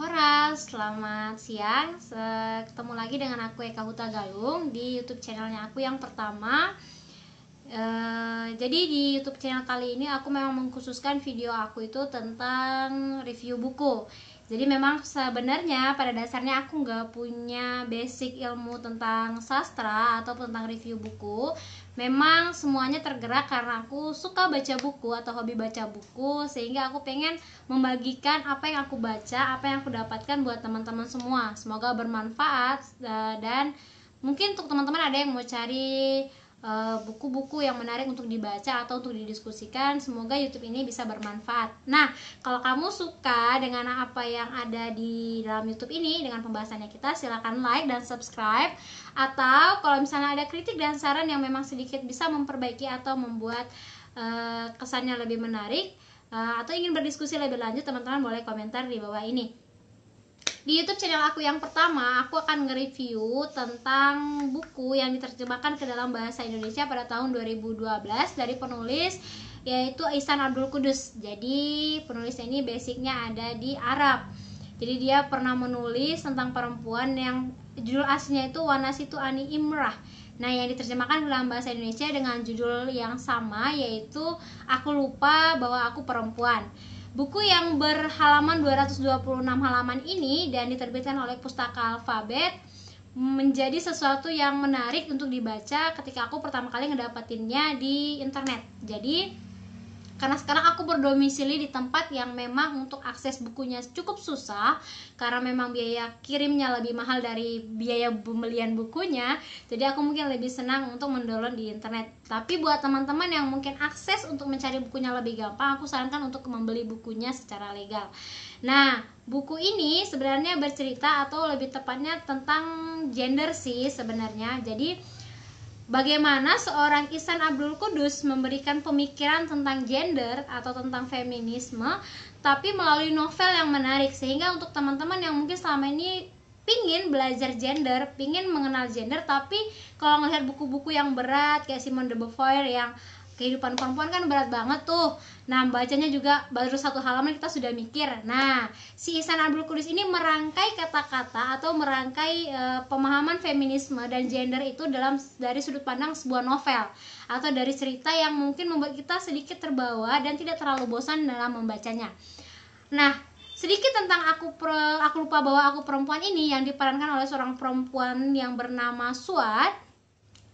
Horas, selamat siang. Ketemu lagi dengan aku Eka Huta Galung di YouTube channelnya aku yang pertama. E, jadi di YouTube channel kali ini aku memang mengkhususkan video aku itu tentang review buku. Jadi memang sebenarnya pada dasarnya aku nggak punya basic ilmu tentang sastra atau tentang review buku memang semuanya tergerak karena aku suka baca buku atau hobi baca buku sehingga aku pengen membagikan apa yang aku baca apa yang aku dapatkan buat teman-teman semua semoga bermanfaat eh, dan mungkin untuk teman-teman ada yang mau cari Eh, buku-buku uh, yang menarik untuk dibaca atau untuk didiskusikan. Semoga YouTube ini bisa bermanfaat. Nah, kalau kamu suka dengan apa yang ada di dalam YouTube ini dengan pembahasannya kita, silakan like dan subscribe. Atau kalau misalnya ada kritik dan saran yang memang sedikit bisa memperbaiki atau membuat uh, kesannya lebih menarik uh, atau ingin berdiskusi lebih lanjut, teman-teman boleh komentar di bawah ini. Di YouTube channel aku yang pertama, aku akan nge-review tentang buku yang diterjemahkan ke dalam bahasa Indonesia pada tahun 2012 dari penulis yaitu Ihsan Abdul Kudus. Jadi penulisnya ini basicnya ada di Arab. Jadi dia pernah menulis tentang perempuan yang judul aslinya itu Wanasitu Ani Imrah. Nah, yang diterjemahkan dalam bahasa Indonesia dengan judul yang sama yaitu Aku Lupa Bahwa Aku Perempuan. Buku yang berhalaman 226 halaman ini dan diterbitkan oleh Pustaka Alfabet menjadi sesuatu yang menarik untuk dibaca ketika aku pertama kali ngedapetinnya di internet. Jadi karena sekarang aku berdomisili di tempat yang memang untuk akses bukunya cukup susah karena memang biaya kirimnya lebih mahal dari biaya pembelian bukunya jadi aku mungkin lebih senang untuk mendownload di internet tapi buat teman-teman yang mungkin akses untuk mencari bukunya lebih gampang aku sarankan untuk membeli bukunya secara legal nah buku ini sebenarnya bercerita atau lebih tepatnya tentang gender sih sebenarnya jadi Bagaimana seorang Ihsan Abdul Kudus memberikan pemikiran tentang gender atau tentang feminisme tapi melalui novel yang menarik sehingga untuk teman-teman yang mungkin selama ini pingin belajar gender, pingin mengenal gender tapi kalau ngelihat buku-buku yang berat kayak Simone de Beauvoir yang kehidupan perempuan kan berat banget tuh nah bacanya juga baru satu halaman kita sudah mikir nah si Isan Abdul Kudus ini merangkai kata-kata atau merangkai e, pemahaman feminisme dan gender itu dalam dari sudut pandang sebuah novel atau dari cerita yang mungkin membuat kita sedikit terbawa dan tidak terlalu bosan dalam membacanya nah sedikit tentang aku pro, aku lupa bahwa aku perempuan ini yang diperankan oleh seorang perempuan yang bernama Suat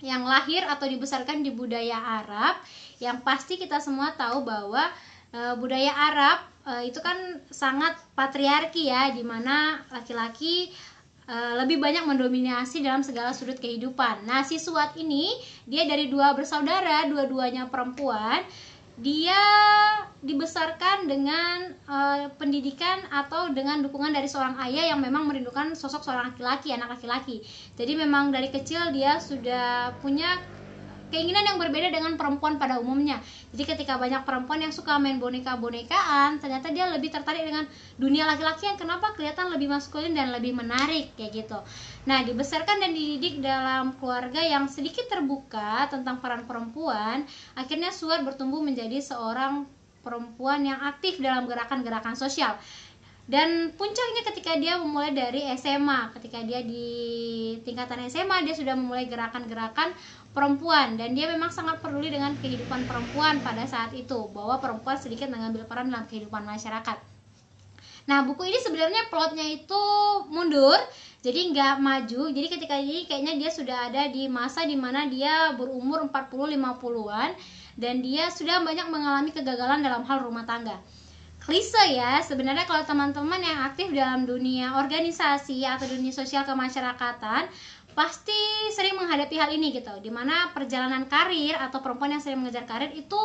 yang lahir atau dibesarkan di budaya Arab yang pasti kita semua tahu bahwa e, budaya Arab e, itu kan sangat patriarki ya dimana laki-laki e, lebih banyak mendominasi dalam segala sudut kehidupan. Nah si Suat ini dia dari dua bersaudara dua-duanya perempuan dia dibesarkan dengan uh, pendidikan atau dengan dukungan dari seorang ayah yang memang merindukan sosok seorang laki-laki, anak laki-laki. Jadi memang dari kecil dia sudah punya keinginan yang berbeda dengan perempuan pada umumnya. Jadi ketika banyak perempuan yang suka main boneka-bonekaan, ternyata dia lebih tertarik dengan dunia laki-laki yang kenapa kelihatan lebih maskulin dan lebih menarik kayak gitu. Nah, dibesarkan dan dididik dalam keluarga yang sedikit terbuka tentang peran perempuan, akhirnya Suar bertumbuh menjadi seorang perempuan yang aktif dalam gerakan-gerakan sosial dan puncaknya ketika dia memulai dari SMA ketika dia di tingkatan SMA dia sudah memulai gerakan-gerakan perempuan dan dia memang sangat peduli dengan kehidupan perempuan pada saat itu bahwa perempuan sedikit mengambil peran dalam kehidupan masyarakat nah buku ini sebenarnya plotnya itu mundur jadi nggak maju jadi ketika ini kayaknya dia sudah ada di masa dimana dia berumur 40-50an dan dia sudah banyak mengalami kegagalan dalam hal rumah tangga klise ya sebenarnya kalau teman-teman yang aktif dalam dunia organisasi atau dunia sosial kemasyarakatan pasti sering menghadapi hal ini gitu dimana perjalanan karir atau perempuan yang sering mengejar karir itu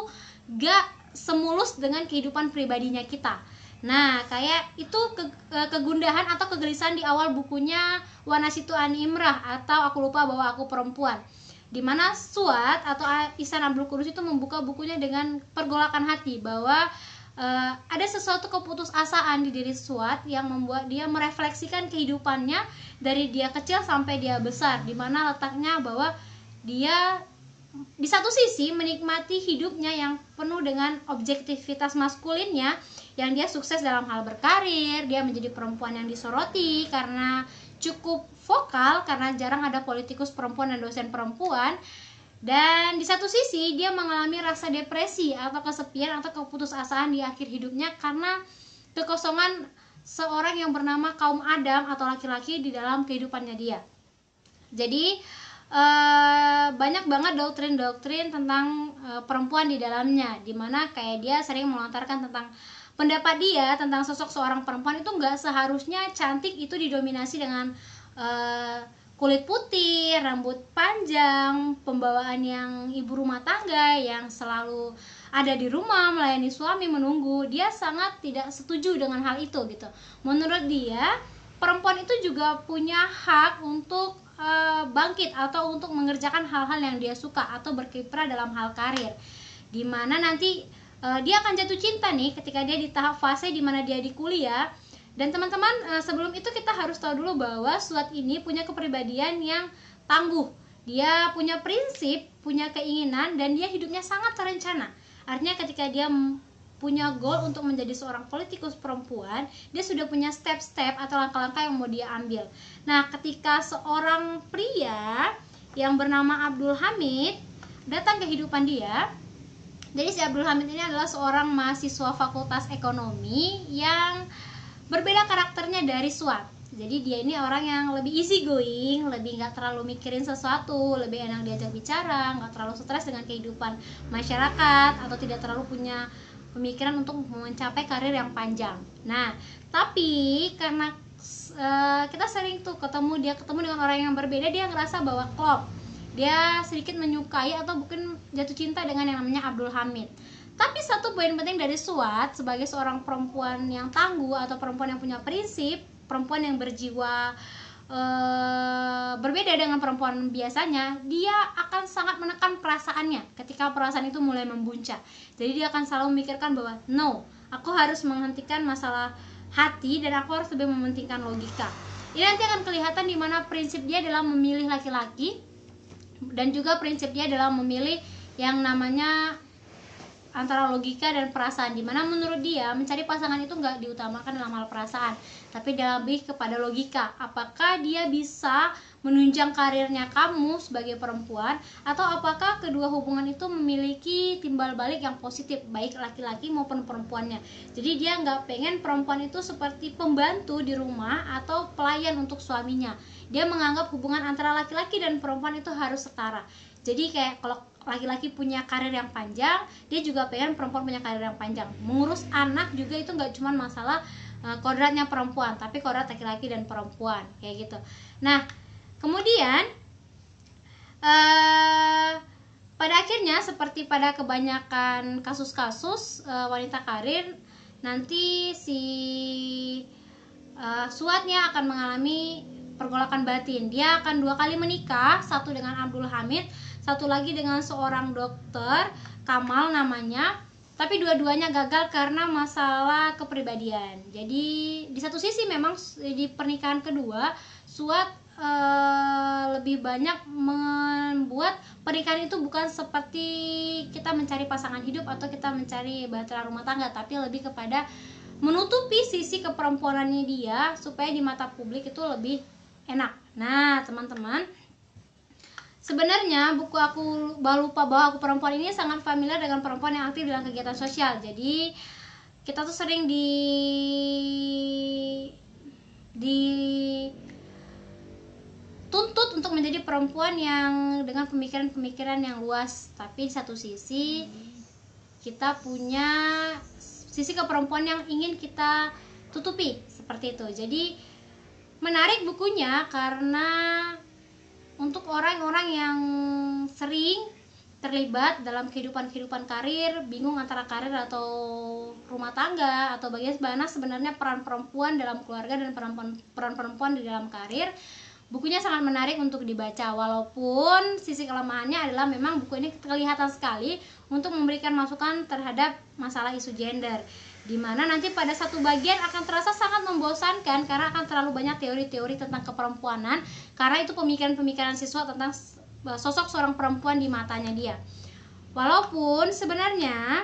gak semulus dengan kehidupan pribadinya kita nah kayak itu ke, e, kegundahan atau kegelisahan di awal bukunya Wanasitu Ani Imrah atau aku lupa bahwa aku perempuan di mana Suat atau Isan Abdul Kudus itu membuka bukunya dengan pergolakan hati bahwa uh, ada sesuatu keputusasaan di diri Suat yang membuat dia merefleksikan kehidupannya dari dia kecil sampai dia besar di mana letaknya bahwa dia di satu sisi menikmati hidupnya yang penuh dengan objektivitas maskulinnya yang dia sukses dalam hal berkarir, dia menjadi perempuan yang disoroti karena cukup vokal karena jarang ada politikus perempuan dan dosen perempuan. Dan di satu sisi dia mengalami rasa depresi atau kesepian atau keputusasaan di akhir hidupnya karena kekosongan seorang yang bernama kaum Adam atau laki-laki di dalam kehidupannya dia. Jadi eh, banyak banget doktrin-doktrin tentang e, perempuan di dalamnya, dimana kayak dia sering melontarkan tentang pendapat dia tentang sosok seorang perempuan itu nggak seharusnya cantik itu didominasi dengan Eh, kulit putih, rambut panjang, pembawaan yang ibu rumah tangga yang selalu ada di rumah melayani suami menunggu, dia sangat tidak setuju dengan hal itu gitu. Menurut dia, perempuan itu juga punya hak untuk e, bangkit atau untuk mengerjakan hal-hal yang dia suka atau berkiprah dalam hal karir. Dimana nanti e, dia akan jatuh cinta nih ketika dia di tahap fase dimana dia di kuliah dan teman-teman, eh, sebelum itu kita harus tahu dulu bahwa Suat ini punya kepribadian yang tangguh. Dia punya prinsip, punya keinginan, dan dia hidupnya sangat terencana. Artinya ketika dia punya goal untuk menjadi seorang politikus perempuan, dia sudah punya step-step atau langkah-langkah yang mau dia ambil. Nah, ketika seorang pria yang bernama Abdul Hamid datang ke kehidupan dia, jadi si Abdul Hamid ini adalah seorang mahasiswa Fakultas Ekonomi yang berbeda karakternya dari Swap jadi dia ini orang yang lebih easy going lebih nggak terlalu mikirin sesuatu lebih enak diajak bicara nggak terlalu stres dengan kehidupan masyarakat atau tidak terlalu punya pemikiran untuk mencapai karir yang panjang nah tapi karena uh, kita sering tuh ketemu dia ketemu dengan orang yang berbeda dia ngerasa bahwa klop dia sedikit menyukai atau mungkin jatuh cinta dengan yang namanya Abdul Hamid tapi satu poin penting dari Suat sebagai seorang perempuan yang tangguh atau perempuan yang punya prinsip, perempuan yang berjiwa ee, eh, berbeda dengan perempuan biasanya, dia akan sangat menekan perasaannya ketika perasaan itu mulai membuncah. Jadi dia akan selalu memikirkan bahwa no, aku harus menghentikan masalah hati dan aku harus lebih mementingkan logika. Ini nanti akan kelihatan di mana prinsip dia dalam memilih laki-laki dan juga prinsip dia dalam memilih yang namanya antara logika dan perasaan dimana menurut dia mencari pasangan itu nggak diutamakan dalam hal perasaan tapi lebih kepada logika apakah dia bisa menunjang karirnya kamu sebagai perempuan atau apakah kedua hubungan itu memiliki timbal balik yang positif baik laki-laki maupun perempuannya jadi dia nggak pengen perempuan itu seperti pembantu di rumah atau pelayan untuk suaminya dia menganggap hubungan antara laki-laki dan perempuan itu harus setara jadi kayak kalau laki-laki punya karir yang panjang dia juga pengen perempuan punya karir yang panjang mengurus anak juga itu nggak cuma masalah uh, kodratnya perempuan tapi kodrat laki-laki dan perempuan kayak gitu nah kemudian uh, pada akhirnya seperti pada kebanyakan kasus-kasus uh, wanita karir nanti si uh, suatnya akan mengalami pergolakan batin dia akan dua kali menikah satu dengan Abdul Hamid satu lagi dengan seorang dokter Kamal namanya tapi dua-duanya gagal karena masalah kepribadian. Jadi di satu sisi memang di pernikahan kedua Suat e, lebih banyak membuat pernikahan itu bukan seperti kita mencari pasangan hidup atau kita mencari bahtera rumah tangga, tapi lebih kepada menutupi sisi keperempuanannya dia supaya di mata publik itu lebih enak. Nah, teman-teman, Sebenarnya buku aku baru lupa bahwa aku perempuan ini sangat familiar dengan perempuan yang aktif dalam kegiatan sosial. Jadi kita tuh sering di di tuntut untuk menjadi perempuan yang dengan pemikiran-pemikiran yang luas tapi di satu sisi kita punya sisi keperempuan yang ingin kita tutupi seperti itu jadi menarik bukunya karena untuk orang-orang yang sering terlibat dalam kehidupan-kehidupan karir, bingung antara karir atau rumah tangga atau bagaimana sebenarnya peran perempuan dalam keluarga dan peran peran perempuan di dalam karir. Bukunya sangat menarik untuk dibaca walaupun sisi kelemahannya adalah memang buku ini kelihatan sekali untuk memberikan masukan terhadap masalah isu gender. Dimana nanti pada satu bagian akan terasa sangat membosankan karena akan terlalu banyak teori-teori tentang keperempuanan karena itu pemikiran-pemikiran siswa tentang e, sosok seorang perempuan di matanya dia. Walaupun sebenarnya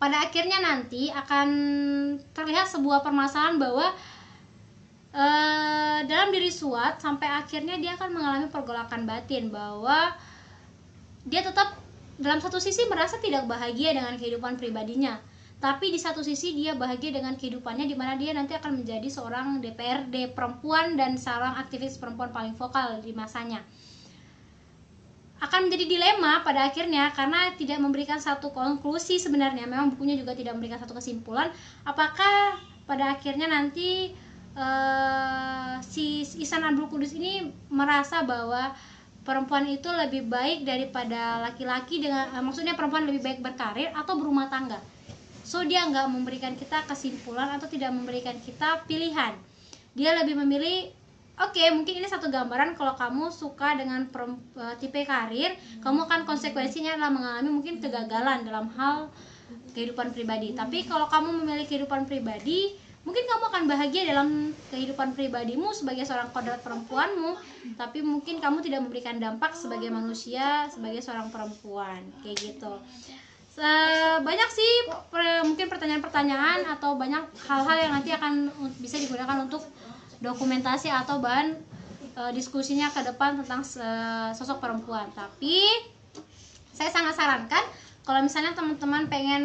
pada akhirnya nanti akan terlihat sebuah permasalahan bahwa e, dalam diri Suat sampai akhirnya dia akan mengalami pergolakan batin bahwa dia tetap dalam satu sisi merasa tidak bahagia dengan kehidupan pribadinya tapi di satu sisi dia bahagia dengan kehidupannya di mana dia nanti akan menjadi seorang DPRD perempuan dan seorang aktivis perempuan paling vokal di masanya akan menjadi dilema pada akhirnya karena tidak memberikan satu konklusi sebenarnya memang bukunya juga tidak memberikan satu kesimpulan apakah pada akhirnya nanti uh, si Isan Abdul Kudus ini merasa bahwa perempuan itu lebih baik daripada laki-laki dengan uh, maksudnya perempuan lebih baik berkarir atau berumah tangga So dia nggak memberikan kita kesimpulan atau tidak memberikan kita pilihan. Dia lebih memilih Oke, okay, mungkin ini satu gambaran kalau kamu suka dengan e, tipe karir, hmm. kamu akan konsekuensinya adalah mengalami mungkin kegagalan dalam hal kehidupan pribadi. Hmm. Tapi kalau kamu memiliki kehidupan pribadi, mungkin kamu akan bahagia dalam kehidupan pribadimu sebagai seorang kodrat perempuanmu, tapi mungkin kamu tidak memberikan dampak sebagai manusia, sebagai seorang perempuan, kayak gitu. Eh, banyak sih per, mungkin pertanyaan-pertanyaan atau banyak hal-hal yang nanti akan bisa digunakan untuk dokumentasi atau bahan e, diskusinya ke depan tentang e, sosok perempuan. Tapi saya sangat sarankan kalau misalnya teman-teman pengen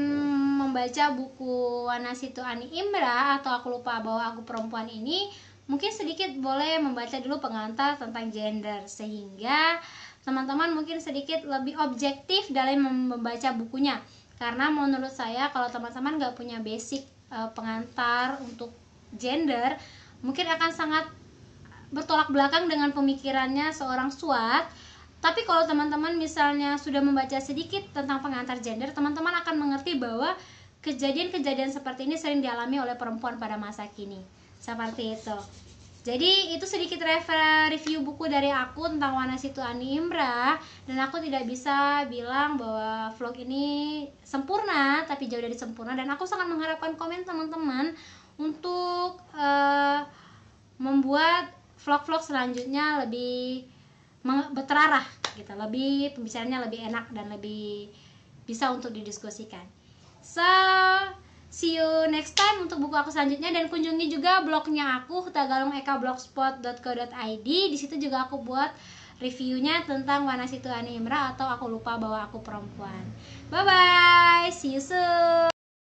membaca buku Wanasitu Ani Imra atau aku lupa bahwa aku perempuan ini mungkin sedikit boleh membaca dulu pengantar tentang gender sehingga teman-teman mungkin sedikit lebih objektif dalam membaca bukunya karena menurut saya kalau teman-teman nggak punya basic e, pengantar untuk gender mungkin akan sangat bertolak belakang dengan pemikirannya seorang suat tapi kalau teman-teman misalnya sudah membaca sedikit tentang pengantar gender teman-teman akan mengerti bahwa kejadian-kejadian seperti ini sering dialami oleh perempuan pada masa kini seperti itu jadi itu sedikit refer review buku dari aku tentang Warna Situ Ani Imra dan aku tidak bisa bilang bahwa vlog ini sempurna tapi jauh dari sempurna dan aku sangat mengharapkan komen teman-teman untuk uh, membuat vlog-vlog selanjutnya lebih berterarah gitu, lebih pembicaranya lebih enak dan lebih bisa untuk didiskusikan. So See you next time untuk buku aku selanjutnya dan kunjungi juga blognya aku hutagalungekablogspot.co.id. Di situ juga aku buat reviewnya tentang Wanasitu Ani Imra atau aku lupa bahwa aku perempuan. Bye bye, see you soon.